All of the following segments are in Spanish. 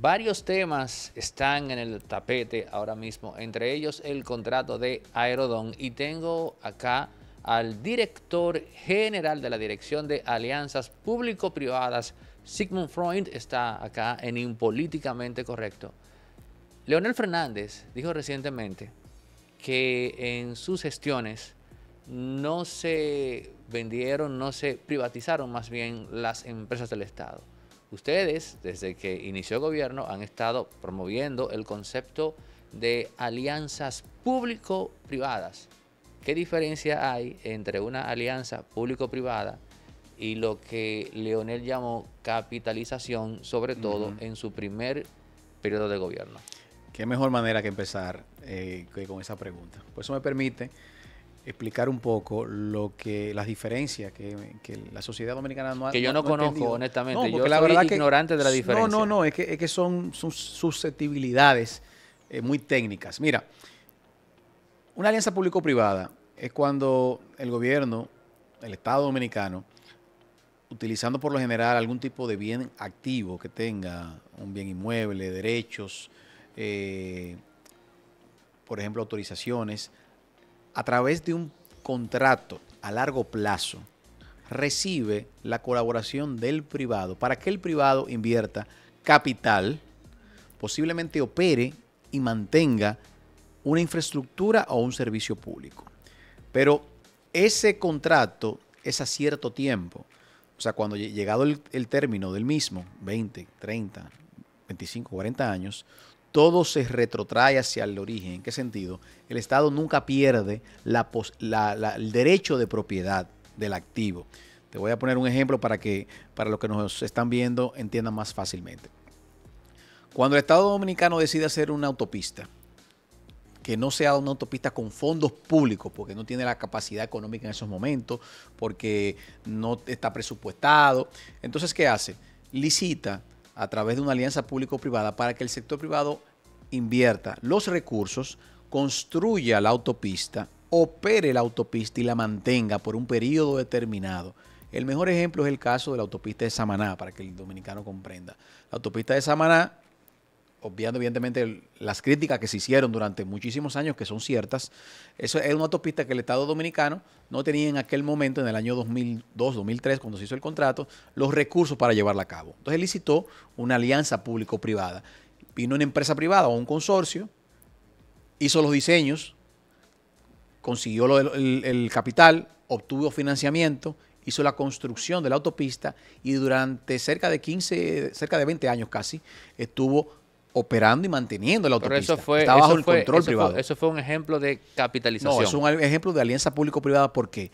Varios temas están en el tapete ahora mismo, entre ellos el contrato de Aerodón y tengo acá al director general de la Dirección de Alianzas Público-Privadas, Sigmund Freud, está acá en Impolíticamente Correcto. Leonel Fernández dijo recientemente que en sus gestiones no se vendieron, no se privatizaron más bien las empresas del Estado. Ustedes, desde que inició el gobierno, han estado promoviendo el concepto de alianzas público-privadas. ¿Qué diferencia hay entre una alianza público-privada y lo que Leonel llamó capitalización, sobre todo en su primer periodo de gobierno? Qué mejor manera que empezar eh, con esa pregunta. Por eso me permite explicar un poco lo que las diferencias que, la sociedad dominicana no que yo no, conozco honestamente yo la soy verdad ignorante de la diferencia no no no es que, que son, susceptibilidades eh, muy técnicas mira una alianza público-privada es cuando el gobierno el Estado dominicano utilizando por lo general algún tipo de bien activo que tenga un bien inmueble derechos eh, por ejemplo autorizaciones a través de un contrato a largo plazo, recibe la colaboración del privado para que el privado invierta capital, posiblemente opere y mantenga una infraestructura o un servicio público. Pero ese contrato es a cierto tiempo. O sea, cuando llegado el, término del mismo, 20, 30, 25, 40 años, todo se retrotrae hacia el origen. ¿En qué sentido? El Estado nunca pierde el derecho de propiedad del activo. Te voy a poner un ejemplo para que para los que nos están viendo entiendan más fácilmente. Cuando el Estado Dominicano decide hacer una autopista, que no sea una autopista con fondos públicos, porque no tiene la capacidad económica en esos momentos, porque no está presupuestado. Entonces, ¿qué hace? Licita a través de una alianza público-privada para que el sector privado invierta los recursos, construya la autopista, opere la autopista y la mantenga por un periodo determinado. El mejor ejemplo es el caso de la autopista de Samaná, para que el dominicano comprenda. La autopista de Samaná obviando evidentemente las críticas que se hicieron durante muchísimos años, que son ciertas, eso es una autopista que el Estado Dominicano no tenía en aquel momento, en el año 2002, 2003, cuando se hizo el contrato, los recursos para llevarla a cabo. Entonces licitó una alianza público-privada. Vino una empresa privada o un consorcio, hizo los diseños, consiguió el, el capital, obtuvo financiamiento, hizo la construcción de la autopista y durante cerca de 15, cerca de 20 años casi, estuvo operando y manteniendo la autopista. eso fue, bajo el control privado. eso fue un ejemplo de capitalización. No, es un ejemplo de alianza público-privada. ¿Por qué?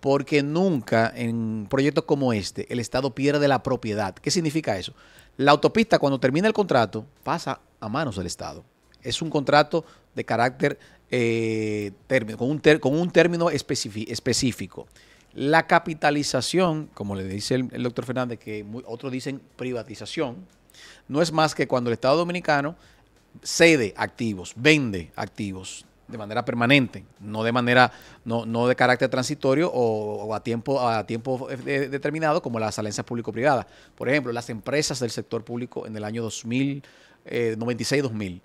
Porque nunca en proyectos como este el Estado pierde la propiedad. ¿Qué significa eso? La autopista cuando termina el contrato pasa a manos del Estado. Es un contrato de carácter eh, término, con, un con un término específico. La capitalización, como le dice el, doctor Fernández, que otros dicen privatización, no es más que cuando el Estado Dominicano cede activos, vende activos de manera permanente, no de manera, no, de carácter transitorio o, a tiempo, a tiempo eh, determinado, como las alianzas público-privadas. Por ejemplo, las empresas del sector público en el año 2000, 96-2000.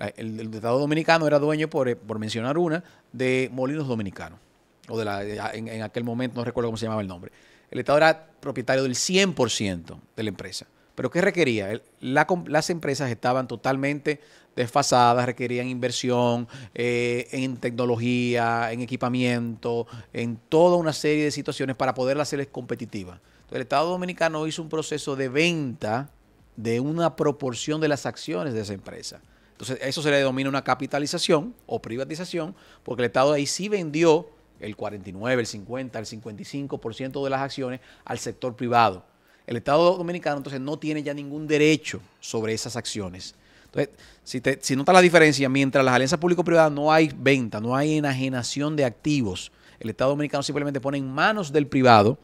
Eh, el, Estado Dominicano era dueño, eh, por, mencionar una, de Molinos Dominicanos, o de la, en, en aquel momento no recuerdo cómo se llamaba el nombre. El Estado era propietario del 100% de la empresa. Pero ¿qué requería? las empresas estaban totalmente desfasadas, requerían inversión eh, en tecnología, en equipamiento, en toda una serie de situaciones para poder hacerles competitivas. Entonces, el Estado Dominicano hizo un proceso de venta de una proporción de las acciones de esa empresa. Entonces, eso se le denomina una capitalización o privatización, porque el Estado ahí sí vendió el 49, el 50, el 55% de las acciones al sector privado el Estado Dominicano entonces no tiene ya ningún derecho sobre esas acciones. Entonces, si, notas la diferencia, mientras las alianzas público-privadas no hay venta, no hay enajenación de activos, el Estado Dominicano simplemente pone en manos del privado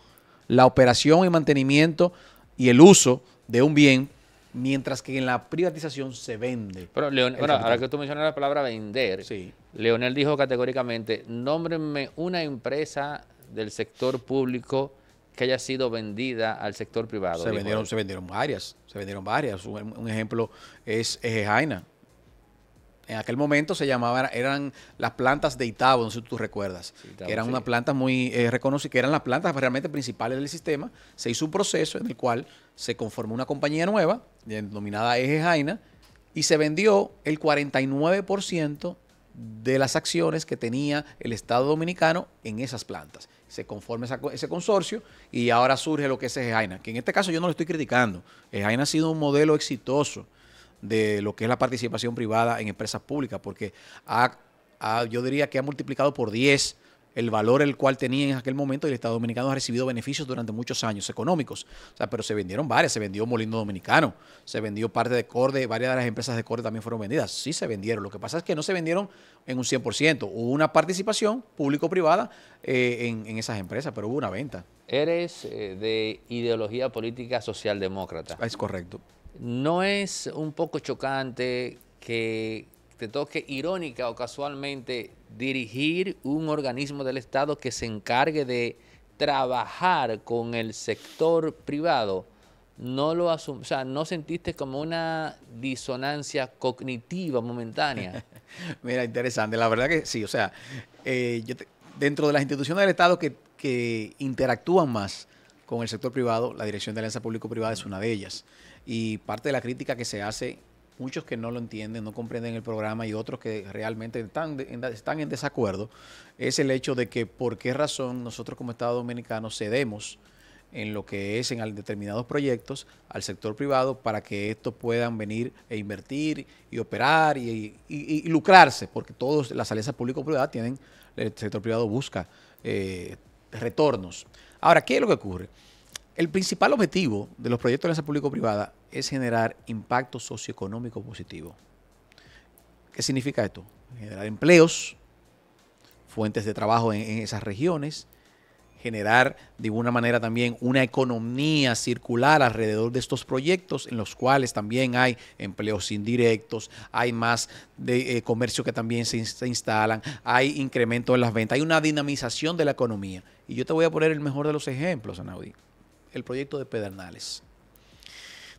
la operación y mantenimiento y el uso de un bien, mientras que en la privatización se vende. Pero Leon, ahora que tú mencionas la palabra vender, Leonel dijo categóricamente, nómbrenme una empresa del sector público que haya sido vendida al sector privado. Se vendieron, se vendieron varias, se vendieron varias. Un, ejemplo es Jaina. En aquel momento se llamaban eran las plantas de Itabo, no sé si tú recuerdas, eran unas plantas muy eh, reconocidas, que eran las plantas realmente principales del sistema. Se hizo un proceso en el cual se conformó una compañía nueva, denominada Jaina, y se vendió el 49% de las acciones que tenía el Estado Dominicano en esas plantas se conforma ese consorcio y ahora surge lo que es Jaina. que en este caso yo no lo estoy criticando. Ejaina ha sido un modelo exitoso de lo que es la participación privada en empresas públicas, porque ha, yo diría que ha multiplicado por 10 el valor el cual tenía en aquel momento y el Estado Dominicano ha recibido beneficios durante muchos años económicos. O sea, pero se vendieron varias, se vendió Molino Dominicano, se vendió parte de Corde, varias de las empresas de Corde también fueron vendidas. Sí se vendieron, lo que pasa es que no se vendieron en un 100%, hubo una participación público-privada eh, en, esas empresas, pero hubo una venta. Eres eh, de ideología política socialdemócrata. Es correcto. ¿No es un poco chocante que te toque irónica o casualmente dirigir un organismo del Estado que se encargue de trabajar con el sector privado, no lo asum o sea, no sentiste como una disonancia cognitiva momentánea. Mira, interesante. La verdad que sí, o sea, eh, dentro de las instituciones del Estado que, que, interactúan más con el sector privado, la Dirección de Alianza Público-Privada es una de ellas. Y parte de la crítica que se hace muchos que no lo entienden, no comprenden el programa y otros que realmente están, están en desacuerdo, es el hecho de que por qué razón nosotros como Estado Dominicano cedemos en lo que es en determinados proyectos al sector privado para que estos puedan venir e invertir y operar y, lucrarse, porque todos las alianzas público-privadas tienen, el sector privado busca eh, retornos. Ahora, ¿qué es lo que ocurre? El principal objetivo de los proyectos de alianza público-privada es generar impacto socioeconómico positivo. ¿Qué significa esto? Generar empleos, fuentes de trabajo en, esas regiones, generar de alguna manera también una economía circular alrededor de estos proyectos en los cuales también hay empleos indirectos, hay más de eh, comercio que también se, se, instalan, hay incremento en las ventas, hay una dinamización de la economía. Y yo te voy a poner el mejor de los ejemplos, Anaudí el proyecto de Pedernales.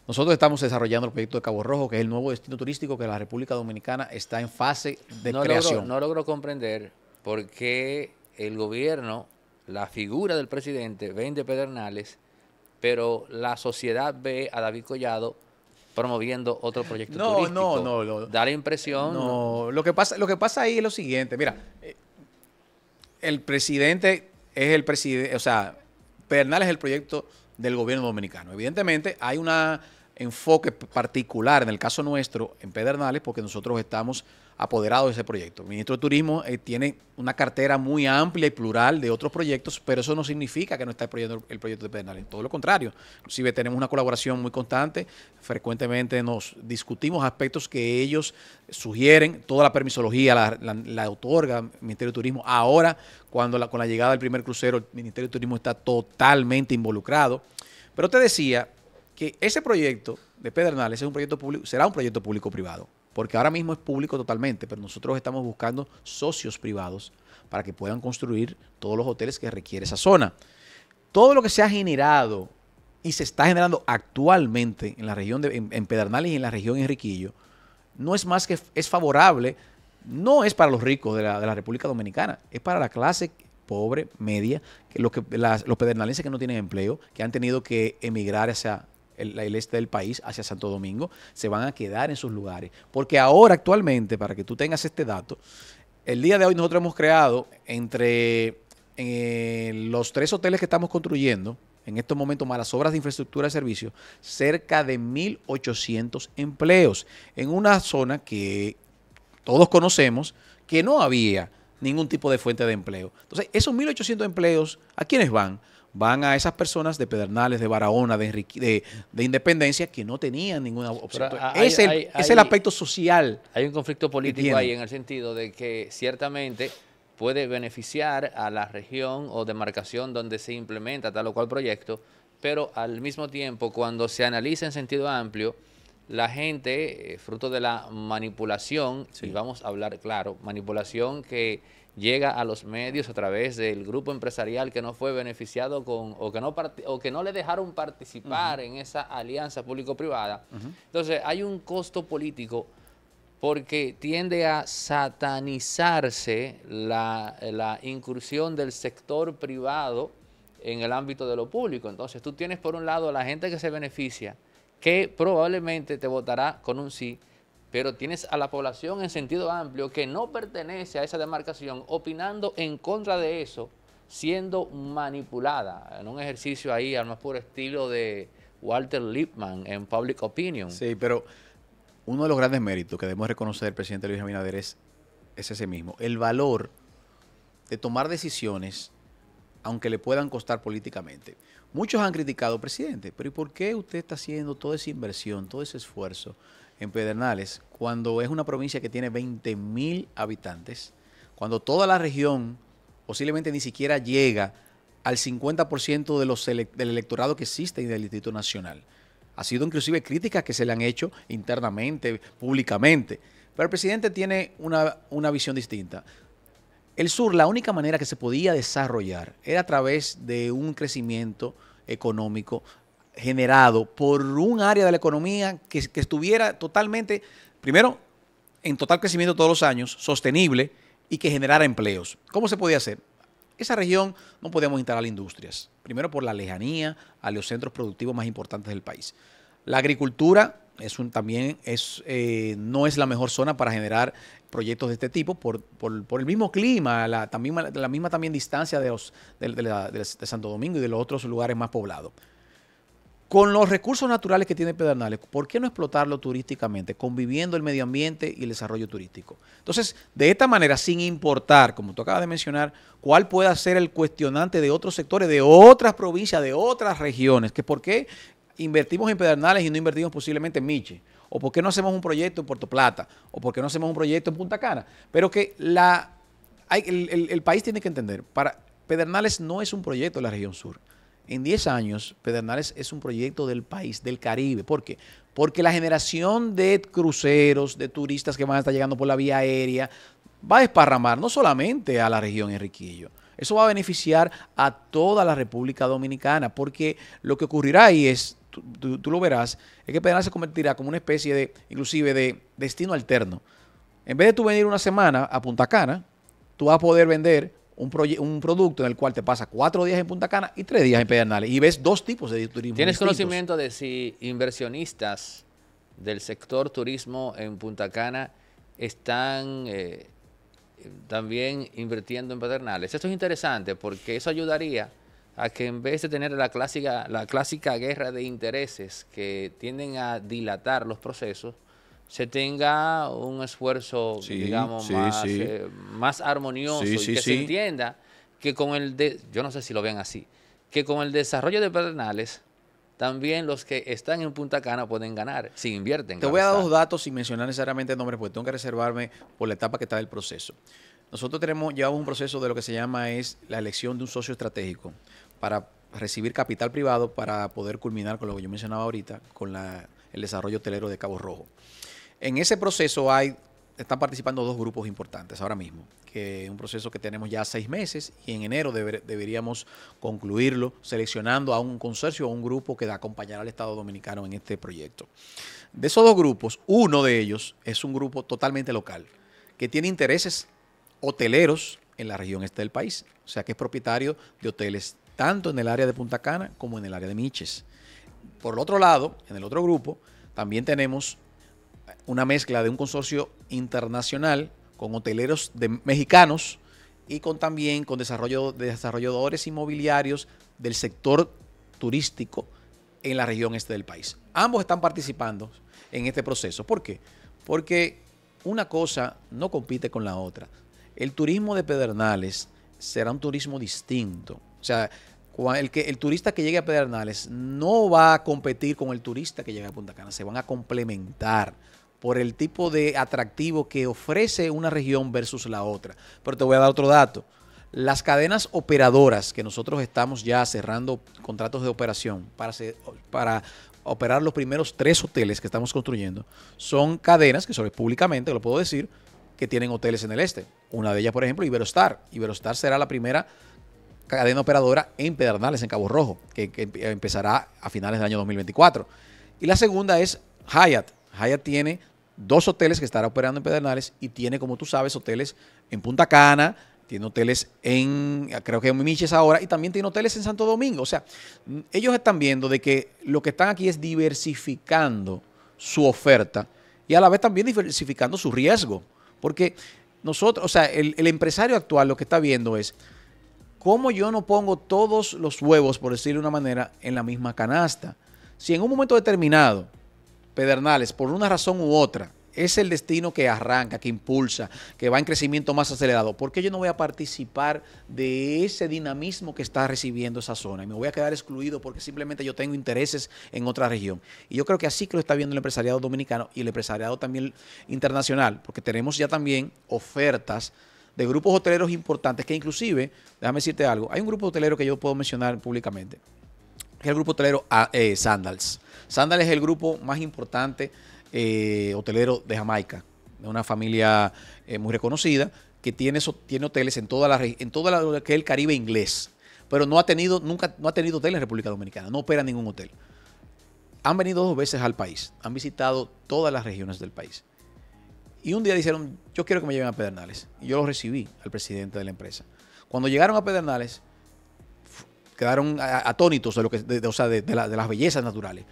Nosotros estamos desarrollando el proyecto de Cabo Rojo, que es el nuevo destino turístico que la República Dominicana está en fase de no creación. no logro comprender por qué el gobierno, la figura del presidente, vende Pedernales, pero la sociedad ve a David Collado promoviendo otro proyecto turístico. No, no, no. Da la impresión. No, Lo, que pasa, lo que pasa ahí es lo siguiente. Mira, eh, el presidente es el presidente, o sea, Pedernales es el proyecto del gobierno dominicano. Evidentemente hay una enfoque particular, en el caso nuestro, en Pedernales, porque nosotros estamos apoderados de ese proyecto. El ministro de Turismo eh, tiene una cartera muy amplia y plural de otros proyectos, pero eso no significa que no esté el proyecto de Pedernales. Todo lo contrario, inclusive tenemos una colaboración muy constante, frecuentemente nos discutimos aspectos que ellos sugieren, toda la permisología la, otorga el Ministerio de Turismo. Ahora, cuando la, con la llegada del primer crucero, el Ministerio de Turismo está totalmente involucrado. Pero te decía que ese proyecto de Pedernales es un proyecto público, será un proyecto público-privado, porque ahora mismo es público totalmente, pero nosotros estamos buscando socios privados para que puedan construir todos los hoteles que requiere esa zona. Todo lo que se ha generado y se está generando actualmente en la región de, en, Pedernales y en la región Enriquillo, no es más que es favorable, no es para los ricos de la, República Dominicana, es para la clase pobre, media, los, que, los que no tienen empleo, que han tenido que emigrar hacia el, este del país, hacia Santo Domingo, se van a quedar en sus lugares. Porque ahora, actualmente, para que tú tengas este dato, el día de hoy nosotros hemos creado entre eh, los tres hoteles que estamos construyendo, en estos momentos más las obras de infraestructura de servicios, cerca de 1.800 empleos en una zona que todos conocemos que no había ningún tipo de fuente de empleo. Entonces, esos 1.800 empleos, ¿a quiénes van? van a esas personas de Pedernales, de Barahona, de, de, Independencia, que no tenían ninguna opción. es, el, aspecto social. Hay un conflicto político ahí en el sentido de que ciertamente puede beneficiar a la región o demarcación donde se implementa tal o cual proyecto, pero al mismo tiempo, cuando se analiza en sentido amplio, la gente, eh, fruto de la manipulación, si y vamos a hablar claro, manipulación que llega a los medios a través del grupo empresarial que no fue beneficiado con o que no o que no le dejaron participar en esa alianza público-privada. Entonces, hay un costo político porque tiende a satanizarse la, la incursión del sector privado en el ámbito de lo público. Entonces, tú tienes por un lado a la gente que se beneficia, que probablemente te votará con un sí, pero tienes a la población en sentido amplio que no pertenece a esa demarcación opinando en contra de eso, siendo manipulada en un ejercicio ahí al más puro estilo de Walter Lippmann en Public Opinion. Sí, pero uno de los grandes méritos que debemos reconocer del presidente Luis Abinader es ese mismo, el valor de tomar decisiones aunque le puedan costar políticamente. Muchos han criticado, presidente, pero ¿y por qué usted está haciendo toda esa inversión, todo ese esfuerzo en Pedernales, cuando es una provincia que tiene 20.000 habitantes, cuando toda la región posiblemente ni siquiera llega al 50% de los del electorado que existe en del Instituto Nacional. Ha sido inclusive críticas que se le han hecho internamente, públicamente. Pero el presidente tiene una, una visión distinta. El sur, la única manera que se podía desarrollar era a través de un crecimiento económico, generado por un área de la economía que, estuviera totalmente, primero, en total crecimiento todos los años, sostenible y que generara empleos. ¿Cómo se podía hacer? Esa región no podíamos instalar industrias, primero por la lejanía a los centros productivos más importantes del país. La agricultura también es, eh, no es la mejor zona para generar proyectos de este tipo por, el mismo clima, la, también, la misma también distancia de, de Santo Domingo y de los otros lugares más poblados con los recursos naturales que tiene Pedernales, ¿por qué no explotarlo turísticamente, conviviendo el medio ambiente y el desarrollo turístico? Entonces, de esta manera, sin importar, como tú acabas de mencionar, cuál pueda ser el cuestionante de otros sectores, de otras provincias, de otras regiones, que por qué invertimos en Pedernales y no invertimos posiblemente en Miche, o por qué no hacemos un proyecto en Puerto Plata, o por qué no hacemos un proyecto en Punta Cana, pero que el, país tiene que entender, para Pedernales no es un proyecto de la región sur. En 10 años, Pedernales es un proyecto del país, del Caribe. ¿Por qué? Porque la generación de cruceros, de turistas que van a estar llegando por la vía aérea, va a desparramar no solamente a la región Enriquillo, eso va a beneficiar a toda la República Dominicana, porque lo que ocurrirá ahí es, tú, lo verás, es que Pedernales se convertirá como una especie de, inclusive, de destino alterno. En vez de tú venir una semana a Punta Cana, tú vas a poder vender un, un producto en el cual te pasa cuatro días en Punta Cana y tres días en Pedernales y ves dos tipos de turismo. ¿Tienes conocimiento de si inversionistas del sector turismo en Punta Cana están eh, también invirtiendo en Pedernales? Esto es interesante porque eso ayudaría a que en vez de tener la clásica, la clásica guerra de intereses que tienden a dilatar los procesos, se tenga un esfuerzo, digamos, eh, más, armonioso y que se entienda que con el, de, yo no sé si lo ven así, que con el desarrollo de Pernales, también los que están en Punta Cana pueden ganar si invierten. Te voy a dar dos datos sin mencionar necesariamente nombres, porque tengo que reservarme por la etapa que está del proceso. Nosotros tenemos, llevamos un proceso de lo que se llama es la elección de un socio estratégico para recibir capital privado para poder culminar con lo que yo mencionaba ahorita, con el desarrollo hotelero de Cabo Rojo. En ese proceso hay, están participando dos grupos importantes ahora mismo, que es un proceso que tenemos ya seis meses y en enero deberíamos concluirlo seleccionando a un consorcio o un grupo que acompañará al Estado Dominicano en este proyecto. De esos dos grupos, uno de ellos es un grupo totalmente local, que tiene intereses hoteleros en la región este del país, o sea que es propietario de hoteles tanto en el área de Punta Cana como en el área de Miches. Por el otro lado, en el otro grupo, también tenemos una mezcla de un consorcio internacional con hoteleros de, mexicanos y con también con desarrollo, desarrolladores inmobiliarios del sector turístico en la región este del país. Ambos están participando en este proceso. ¿Por qué? Porque una cosa no compite con la otra. El turismo de Pedernales será un turismo distinto. O sea, el, que, el turista que llegue a Pedernales no va a competir con el turista que llegue a Punta Cana, se van a complementar por el tipo de atractivo que ofrece una región versus la otra. Pero te voy a dar otro dato. Las cadenas operadoras que nosotros estamos ya cerrando contratos de operación para, operar los primeros tres hoteles que estamos construyendo son cadenas que sobre públicamente, lo puedo decir, que tienen hoteles en el este. Una de ellas, por ejemplo, Iberostar. Iberostar será la primera cadena operadora en Pedernales, en Cabo Rojo, que, que empezará a finales del año 2024. Y la segunda es Hyatt. Hyatt tiene dos hoteles que estará operando en Pedernales y tiene, como tú sabes, hoteles en Punta Cana, tiene hoteles en, creo que en Miches ahora, y también tiene hoteles en Santo Domingo. O sea, mm, ellos están viendo de que lo que están aquí es diversificando su oferta y a la vez también diversificando su riesgo. Porque nosotros, o sea, el, el empresario actual lo que está viendo es cómo yo no pongo todos los huevos, por decirlo de una manera, en la misma canasta. Si en un momento determinado Pedernales, por una razón u otra, es el destino que arranca, que impulsa, que va en crecimiento más acelerado. ¿Por qué yo no voy a participar de ese dinamismo que está recibiendo esa zona? Y me voy a quedar excluido porque simplemente yo tengo intereses en otra región. Y yo creo que así que lo está viendo el empresariado dominicano y el empresariado también internacional, porque tenemos ya también ofertas de grupos hoteleros importantes que inclusive, déjame decirte algo, hay un grupo hotelero que yo puedo mencionar públicamente, que es el grupo hotelero eh, Sandals. Sandals es el grupo más importante eh, hotelero de Jamaica, de una familia eh, muy reconocida que tiene, tiene hoteles en toda la en toda la, que el Caribe inglés, pero no ha tenido nunca no ha tenido hoteles en República Dominicana, no opera ningún hotel. Han venido dos veces al país, han visitado todas las regiones del país. Y un día dijeron, yo quiero que me lleven a Pedernales. Y yo lo recibí al presidente de la empresa. Cuando llegaron a Pedernales, quedaron atónitos de, lo que, las bellezas naturales.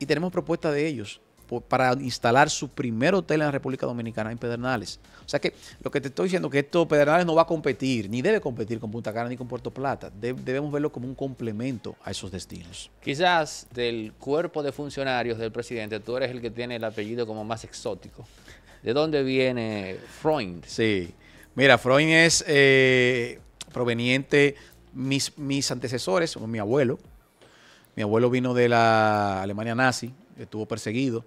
Y tenemos propuesta de ellos para instalar su primer hotel en la República Dominicana, en Pedernales. O sea que lo que te estoy diciendo es que esto Pedernales no va a competir, ni debe competir con Punta Cana ni con Puerto Plata. debemos verlo como un complemento a esos destinos. Quizás del cuerpo de funcionarios del presidente, tú eres el que tiene el apellido como más exótico. ¿De dónde viene Freund? Sí. Mira, Freund es eh, proveniente mis, antecesores, mi abuelo, mi abuelo vino de la Alemania nazi, estuvo perseguido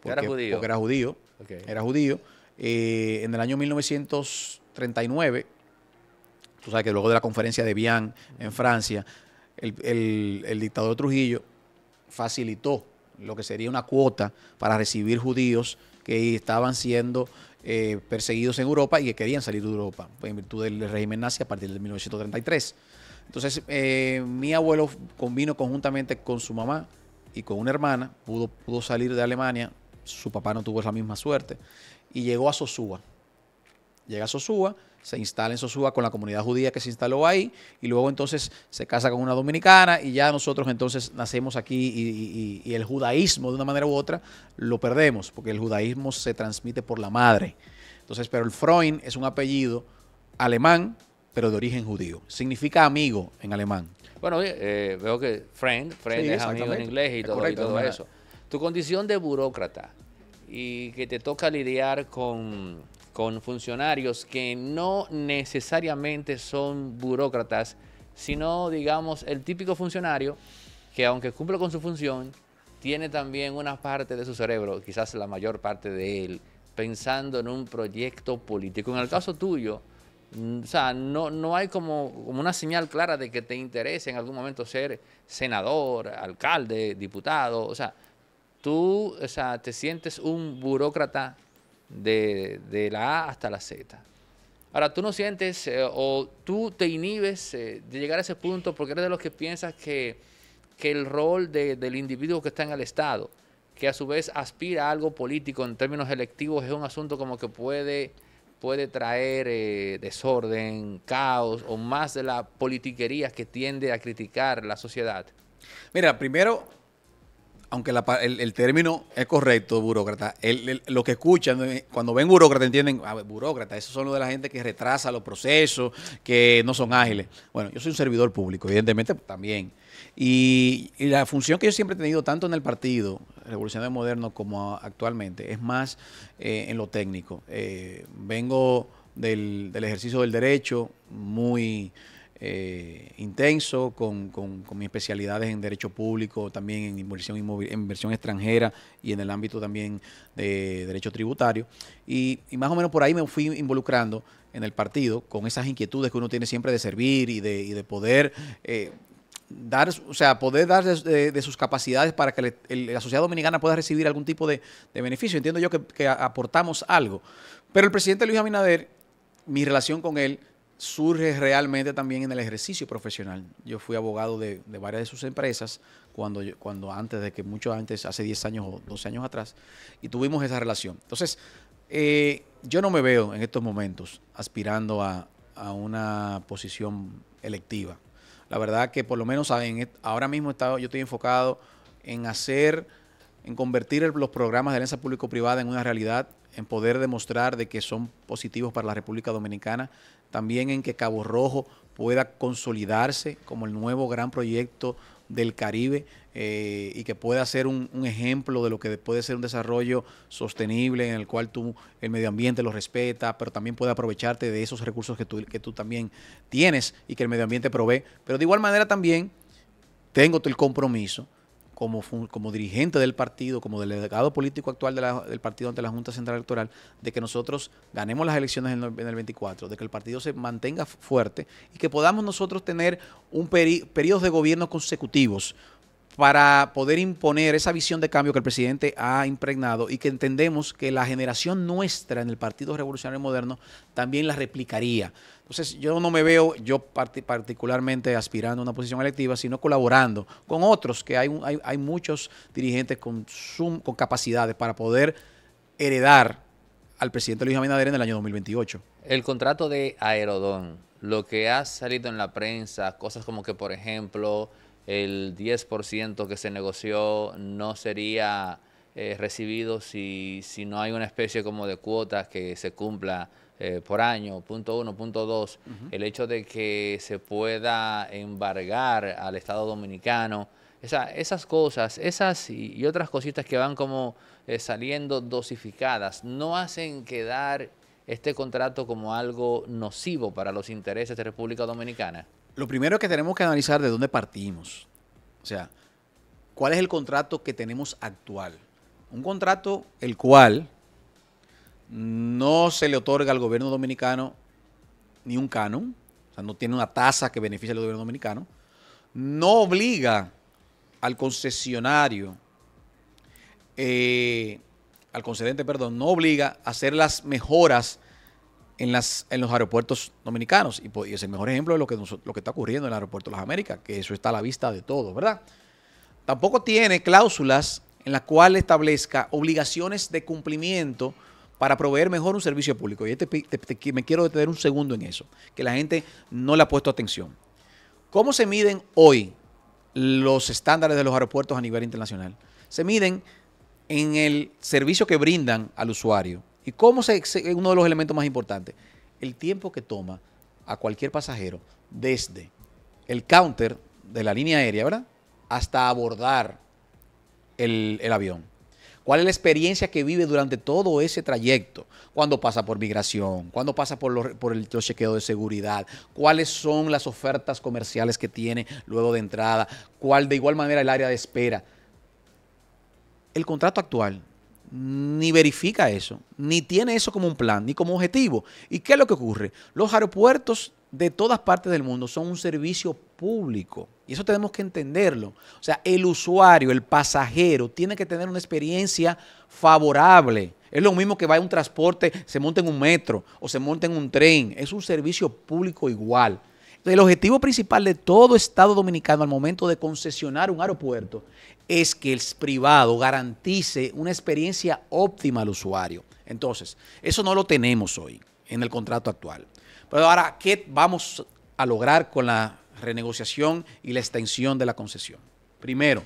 porque era judío. era judío. Eh, en el año 1939, tú sabes que luego de la conferencia de Vian en Francia, el, dictador Trujillo facilitó lo que sería una cuota para recibir judíos que estaban siendo eh, perseguidos en Europa y que querían salir de Europa en virtud del régimen nazi a partir de 1933. Entonces, eh, mi abuelo convino conjuntamente con su mamá y con una hermana, pudo, pudo salir de Alemania, su papá no tuvo esa misma suerte, y llegó a Sosúa. Llega a Sosúa, se instala en Sosúa con la comunidad judía que se instaló ahí, y luego entonces se casa con una dominicana, y ya nosotros entonces nacemos aquí y, y el judaísmo de una manera u otra lo perdemos, porque el judaísmo se transmite por la madre. Entonces, pero el Freund es un apellido alemán pero de origen judío. Significa amigo en alemán. Bueno, eh, veo que friend, friend es amigo en inglés y todo, y todo eso. Tu condición de burócrata y que te toca lidiar con, con funcionarios que no necesariamente son burócratas, sino, digamos, el típico funcionario que aunque cumple con su función, tiene también una parte de su cerebro, quizás la mayor parte de él, pensando en un proyecto político. En el caso tuyo, Mm, o sea, no, no hay como, como, una señal clara de que te interese en algún momento ser senador, alcalde, diputado. O sea, tú te sientes un burócrata de, la A hasta la Z. Ahora, tú no sientes eh, o tú te inhibes eh, de llegar a ese punto porque eres de los que piensas que, el rol del individuo que está en el Estado, que a su vez aspira a algo político en términos electivos, es un asunto como que puede puede traer eh, desorden, caos o más de la politiquería que tiende a criticar la sociedad? Mira, primero, aunque el, término es correcto, burócrata, lo que escuchan eh, cuando ven burócrata entienden, a ah, burócrata, esos son los de la gente que retrasa los procesos, que no son ágiles. Bueno, yo soy un servidor público, evidentemente también. y la función que yo siempre he tenido, tanto en el partido, revolucionario moderno como actualmente, es más eh, en lo técnico. Eh, vengo del, ejercicio del derecho muy eh, intenso, con, mis especialidades en derecho público, también en inversión, en inversión extranjera y en el ámbito también de derecho tributario. Y, más o menos por ahí me fui involucrando en el partido, con esas inquietudes que uno tiene siempre de servir y de, y de poder dar, o sea, poder dar de, sus capacidades para que el, la sociedad dominicana pueda recibir algún tipo de, beneficio. Entiendo yo que, aportamos algo. Pero el presidente Luis Abinader, mi relación con él surge realmente también en el ejercicio profesional. Yo fui abogado de, varias de sus empresas cuando, cuando antes de que mucho antes, hace 10 años o 12 años atrás, y tuvimos esa relación. Entonces, eh, yo no me veo en estos momentos aspirando a una posición electiva la verdad que por lo menos eh, ahora mismo yo estoy enfocado en hacer, en convertir los programas de alianza público-privada en una realidad, en poder demostrar de que son positivos para la República Dominicana, también en que Cabo Rojo pueda consolidarse como el nuevo gran proyecto del Caribe eh, y que pueda ser un, ejemplo de lo que puede ser un desarrollo sostenible en el cual tú el medio ambiente lo respeta, pero también puede aprovecharte de esos recursos que tú, que tú también tienes y que el medio ambiente provee. Pero de igual manera también tengo el compromiso como, dirigente del partido, como delegado político actual del partido ante la Junta Central Electoral, de que nosotros ganemos las elecciones en el, 24, de que el partido se mantenga fuerte y que podamos nosotros tener un periodos de gobierno consecutivos para poder imponer esa visión de cambio que el presidente ha impregnado y que entendemos que la generación nuestra en el Partido Revolucionario Moderno también la replicaría. Entonces, yo no me veo, yo particularmente aspirando a una posición electiva, sino colaborando con otros, que hay, hay, muchos dirigentes con, con capacidades para poder heredar al presidente Luis Abinader en el año 2028. El contrato de Aerodón, lo que ha salido en la prensa, cosas como que, por ejemplo, el 10% que se negoció no sería eh, recibido si, si no hay una especie como de cuotas que se cumpla eh, por año, punto uno, punto dos, el hecho de que se pueda embargar al Estado Dominicano, esas cosas, esas y, otras cositas que van como eh, saliendo dosificadas, no hacen quedar este contrato como algo nocivo para los intereses de República Dominicana? Lo primero que tenemos que analizar de dónde partimos. O sea, ¿cuál es el contrato que tenemos actual? Un contrato el cual no se le otorga al gobierno dominicano ni un canon, o sea, no tiene una tasa que beneficie al gobierno dominicano, no obliga al concesionario, eh, al concedente, perdón, no obliga a hacer las mejoras en, las, en los aeropuertos dominicanos. Y, pues, es el mejor ejemplo de lo que, lo que está ocurriendo en el aeropuerto de las Américas, que eso está a la vista de todos, ¿verdad? Tampoco tiene cláusulas en las cuales establezca obligaciones de cumplimiento para proveer mejor un servicio público. Y este, me quiero detener un segundo en eso, que la gente no le ha puesto atención. ¿Cómo se miden hoy los estándares de los aeropuertos a nivel internacional? Se miden en el servicio que brindan al usuario. ¿Y cómo se, es uno de los elementos más importantes? El tiempo que toma a cualquier pasajero desde el counter de la línea aérea, ¿verdad? Hasta abordar el avión cuál es la experiencia que vive durante todo ese trayecto, ¿Cuándo pasa por migración, ¿Cuándo pasa por, el, chequeo de seguridad, cuáles son las ofertas comerciales que tiene luego de entrada, cuál de igual manera el área de espera. El contrato actual ni verifica eso, ni tiene eso como un plan, ni como objetivo. ¿Y qué es lo que ocurre? Los aeropuertos de todas partes del mundo son un servicio público. Y eso tenemos que entenderlo. O sea, el usuario, el pasajero, tiene que tener una experiencia favorable. Es lo mismo que vaya un transporte, se monte en un metro o se monte en un tren. Es un servicio público igual. el objetivo principal de todo Estado dominicano al momento de concesionar un aeropuerto es que el privado garantice una experiencia óptima al usuario. Entonces, eso no lo tenemos hoy en el contrato actual. Pero ahora, ¿qué vamos a lograr con la renegociación y la extensión de la concesión? Primero,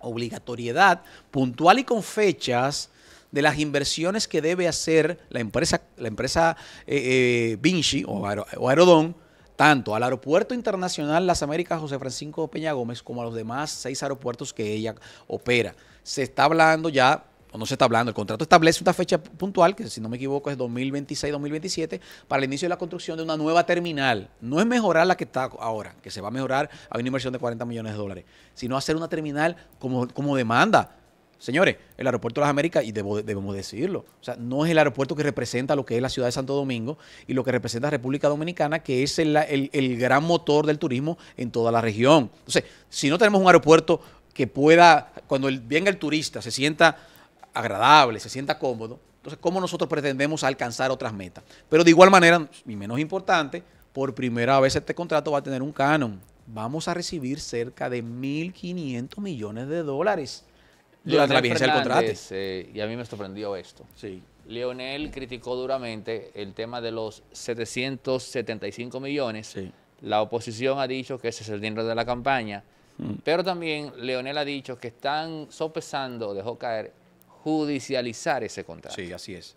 obligatoriedad puntual y con fechas de las inversiones que debe hacer la empresa, la empresa eh, eh, Vinci o Aerodón, tanto al Aeropuerto Internacional Las Américas José Francisco Peña Gómez como a los demás seis aeropuertos que ella opera. Se está hablando ya o no se está hablando, el contrato establece una fecha puntual, que si no me equivoco es 2026-2027, para el inicio de la construcción de una nueva terminal. No es mejorar la que está ahora, que se va a mejorar a una inversión de 40 millones de dólares, sino hacer una terminal como, como demanda. Señores, el aeropuerto de las Américas, y debemos decirlo, o sea, no es el aeropuerto que representa lo que es la ciudad de Santo Domingo y lo que representa República Dominicana, que es el, gran motor del turismo en toda la región. Entonces, si no tenemos un aeropuerto que pueda, cuando venga el turista, se sienta agradable, se sienta cómodo. Entonces, ¿cómo nosotros pretendemos alcanzar otras metas? Pero de igual manera, y menos importante, por primera vez este contrato va a tener un canon. Vamos a recibir cerca de 1.500 millones de dólares durante la vigencia del contrato. Eh, y a mí me sorprendió esto. Sí. Leonel criticó duramente el tema de los 775 millones. La oposición ha dicho que ese es el dinero de la campaña. Mm. Pero también Leonel ha dicho que están sopesando, dejó caer, judicializar ese contrato. Sí, así es.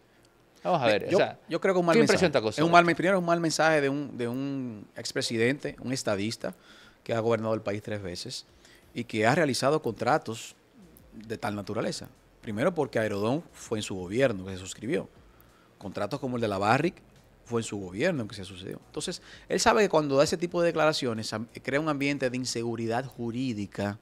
Vamos a eh, ver. Yo, creo que un mal mensaje. es un mal, primero es un mal mensaje de un, de un expresidente, un estadista, que ha gobernado el país tres veces y que ha realizado contratos de tal naturaleza. Primero porque Aerodón fue en su gobierno que se suscribió. Contratos como el de la Barrick fue en su gobierno que se sucedió. Entonces, él sabe que cuando da ese tipo de declaraciones crea un ambiente de inseguridad jurídica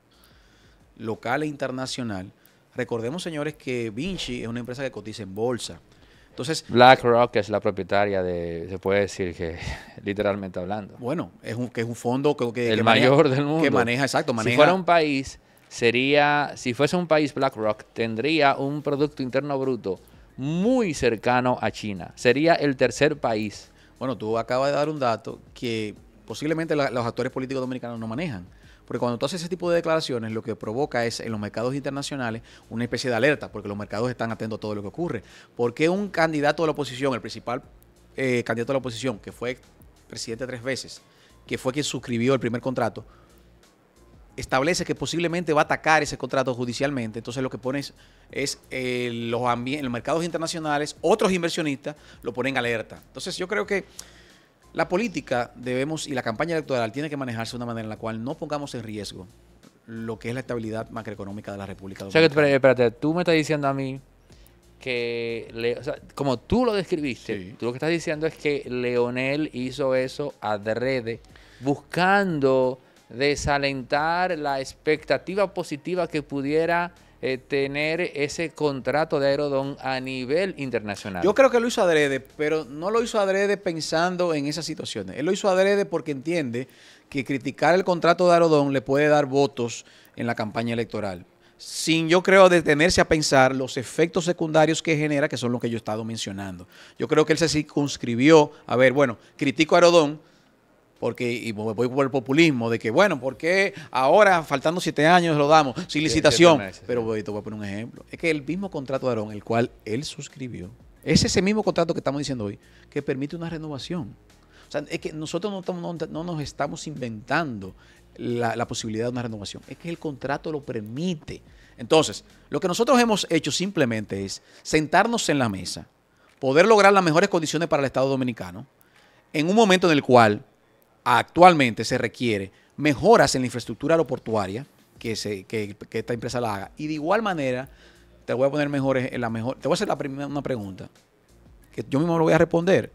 local e internacional Recordemos, señores, que Vinci es una empresa que cotiza en bolsa. Entonces, BlackRock es la propietaria de, se puede decir que literalmente hablando. Bueno, es un, que es un fondo que, que el mayor del mundo que maneja, exacto, maneja. Si fuera un país sería, si fuese un país BlackRock tendría un producto interno bruto muy cercano a China. Sería el tercer país. Bueno, tú acabas de dar un dato que posiblemente los actores políticos dominicanos no manejan. Porque cuando tú haces ese tipo de declaraciones, lo que provoca es en los mercados internacionales una especie de alerta, porque los mercados están atentos a todo lo que ocurre. ¿Por qué un candidato de la oposición, el principal eh, candidato de la oposición, que fue presidente tres veces, que fue quien suscribió el primer contrato, establece que posiblemente va a atacar ese contrato judicialmente. Entonces lo que pones es eh, los, los mercados internacionales, otros inversionistas lo ponen alerta. Entonces yo creo que la política debemos y la campaña electoral tiene que manejarse de una manera en la cual no pongamos en riesgo lo que es la estabilidad macroeconómica de la República Dominicana. O sea, que, espérate, tú me estás diciendo a mí que, como tú lo describiste, tú lo que estás diciendo es que Leonel hizo eso adrede, buscando desalentar la expectativa positiva que pudiera eh, tener ese contrato de Aerodón a nivel internacional. Yo creo que lo hizo adrede, pero no lo hizo adrede pensando en esas situaciones. Él lo hizo adrede porque entiende que criticar el contrato de Aerodón le puede dar votos en la campaña electoral. Sin yo creo detenerse a pensar los efectos secundarios que genera, que son los que yo he estado mencionando. Yo creo que él se circunscribió, a ver, bueno, critico a Aerodón, porque y voy por el populismo de que, bueno, ¿por qué ahora, faltando siete años, lo damos sin licitación? Pero voy, te voy a poner un ejemplo. Es que el mismo contrato de Aarón, el cual él suscribió, es ese mismo contrato que estamos diciendo hoy, que permite una renovación. O sea, es que nosotros no, no, nos estamos inventando la, posibilidad de una renovación, es que el contrato lo permite. Entonces, lo que nosotros hemos hecho simplemente es sentarnos en la mesa, poder lograr las mejores condiciones para el Estado dominicano, en un momento en el cual actualmente se requiere mejoras en la infraestructura aeroportuaria que, se, esta empresa la haga. Y de igual manera, te voy a poner mejores en la mejor, te voy a hacer la primera, una pregunta, que yo mismo lo voy a responder.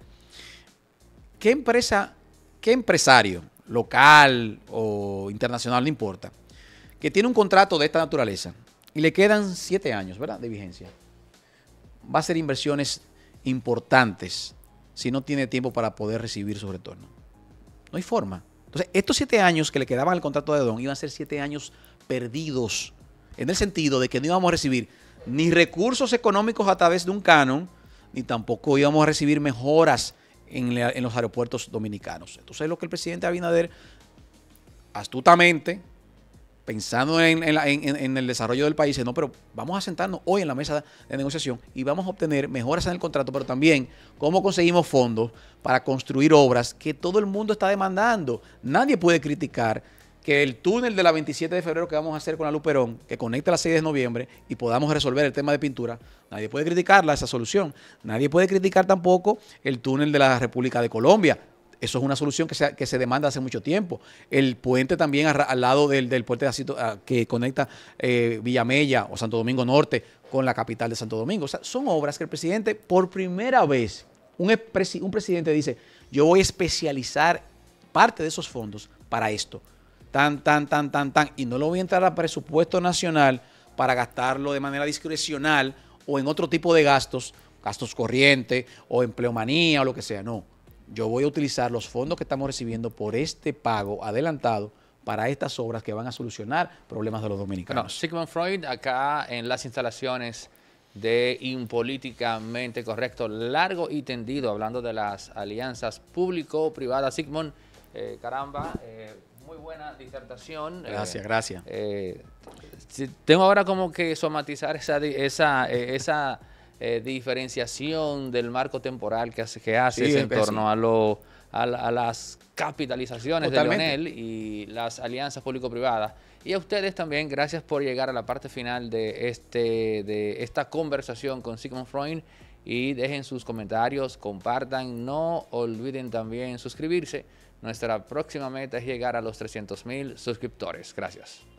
¿Qué empresa, qué empresario local o internacional, no importa, que tiene un contrato de esta naturaleza y le quedan siete años, ¿verdad? De vigencia. Va a ser inversiones importantes si no tiene tiempo para poder recibir su retorno. No hay forma. Entonces, estos siete años que le quedaban al contrato de Don iban a ser siete años perdidos, en el sentido de que no íbamos a recibir ni recursos económicos a través de un canon, ni tampoco íbamos a recibir mejoras en, los aeropuertos dominicanos. Entonces, es lo que el presidente Abinader, astutamente, pensando en, el desarrollo del país, no, pero vamos a sentarnos hoy en la mesa de negociación y vamos a obtener mejoras en el contrato, pero también cómo conseguimos fondos para construir obras que todo el mundo está demandando. Nadie puede criticar que el túnel de la 27 de febrero que vamos a hacer con la Luperón, que conecta la 6 de noviembre y podamos resolver el tema de pintura, nadie puede criticarla esa solución. Nadie puede criticar tampoco el túnel de la República de Colombia, eso es una solución que se, que se demanda hace mucho tiempo. El puente también al, lado del, puente ah, que conecta eh, Villamella o Santo Domingo Norte con la capital de Santo Domingo. O sea, son obras que el presidente, por primera vez, un, un presidente dice, yo voy a especializar parte de esos fondos para esto. Tan, tan, tan, tan, tan. Y no lo voy a entrar al presupuesto nacional para gastarlo de manera discrecional o en otro tipo de gastos, gastos corrientes o empleomanía o lo que sea. No yo voy a utilizar los fondos que estamos recibiendo por este pago adelantado para estas obras que van a solucionar problemas de los dominicanos. Bueno, Sigmund Freud, acá en las instalaciones de Impolíticamente Correcto, largo y tendido, hablando de las alianzas público-privadas. Sigmund, eh, caramba, eh, muy buena disertación. Eh, gracias, gracias. tengo ahora como que somatizar esa, esa, esa eh, diferenciación del marco temporal que hace, que hace en torno a, lo, a, las capitalizaciones de Leonel y las alianzas público-privadas. Y a ustedes también, gracias por llegar a la parte final de, este, de esta conversación con Sigmund Freud y dejen sus comentarios, compartan, no olviden también suscribirse. Nuestra próxima meta es llegar a los 300 mil suscriptores. Gracias.